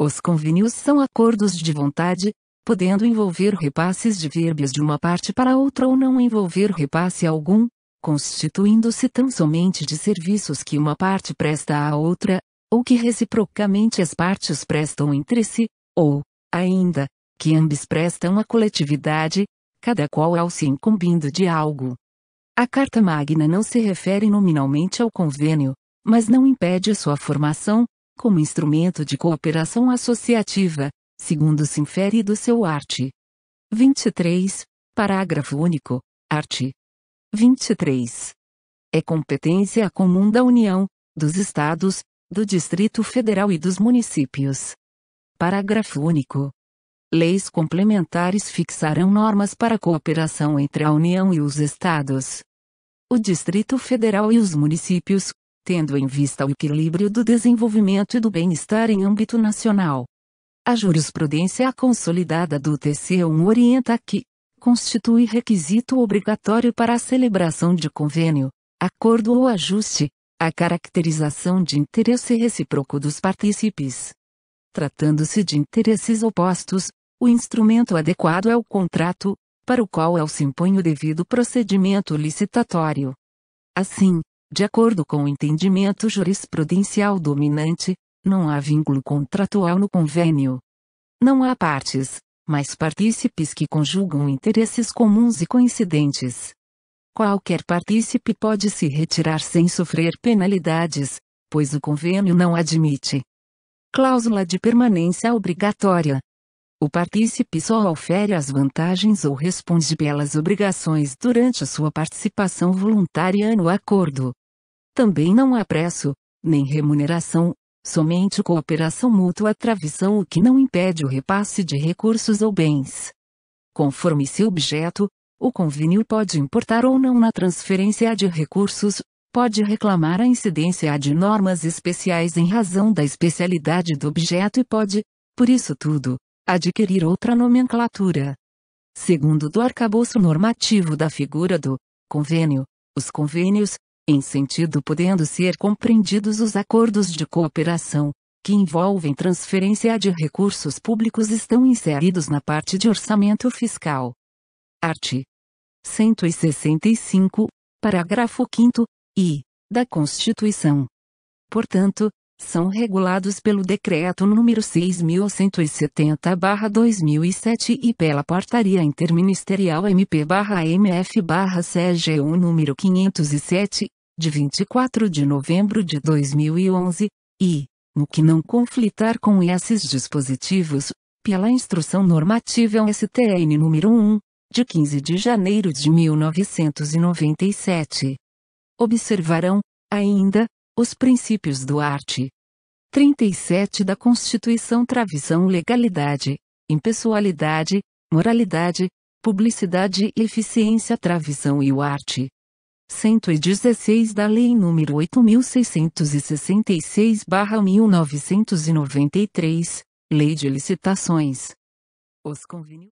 Os convênios são acordos de vontade, podendo envolver repasses de verbas de uma parte para outra ou não envolver repasse algum, constituindo-se tão somente de serviços que uma parte presta à outra, ou que reciprocamente as partes prestam entre si, ou, ainda, que ambas prestam à coletividade, cada qual ao se incumbindo de algo. A Carta Magna não se refere nominalmente ao convênio, mas não impede sua formação, como instrumento de cooperação associativa, segundo se infere do seu art. 23, parágrafo único, art. 23. É competência comum da União, dos Estados, do Distrito Federal e dos municípios. Parágrafo único. Leis complementares fixarão normas para a cooperação entre a União e os Estados, o Distrito Federal e os municípios, tendo em vista o equilíbrio do desenvolvimento e do bem-estar em âmbito nacional. A jurisprudência consolidada do TC1 orienta que constitui requisito obrigatório para a celebração de convênio, acordo ou ajuste, a caracterização de interesse recíproco dos partícipes. Tratando-se de interesses opostos, o instrumento adequado é o contrato, para o qual é o se impõe o devido procedimento licitatório. Assim, de acordo com o entendimento jurisprudencial dominante, não há vínculo contratual no convênio. Não há partes, mas partícipes que conjugam interesses comuns e coincidentes. Qualquer partícipe pode se retirar sem sofrer penalidades, pois o convênio não admite cláusula de permanência obrigatória, o partícipe só ofere as vantagens ou responde pelas obrigações durante sua participação voluntária no acordo. Também não há preço, nem remuneração, somente cooperação mútua travessão o que não impede o repasse de recursos ou bens. Conforme seu objeto, o convênio pode importar ou não na transferência de recursos, pode reclamar a incidência de normas especiais em razão da especialidade do objeto e pode, por isso tudo, adquirir outra nomenclatura. Segundo do arcabouço normativo da figura do convênio, os convênios, em sentido podendo ser compreendidos os acordos de cooperação, que envolvem transferência de recursos públicos estão inseridos na parte de orçamento fiscal. Art. 165, parágrafo 5 e da Constituição. Portanto, são regulados pelo Decreto nº 6.170-2007 e pela Portaria Interministerial MP-MF-CGU nº 507, de 24 de novembro de 2011, e, no que não conflitar com esses dispositivos, pela Instrução Normativa STN nº 1, de 15 de janeiro de 1997. Observarão, ainda, os princípios do arte 37 da Constituição travisão legalidade, impessoalidade, moralidade, publicidade e eficiência travisão e o arte 116 da Lei nº 8666/1993, Lei de Licitações. Os convênios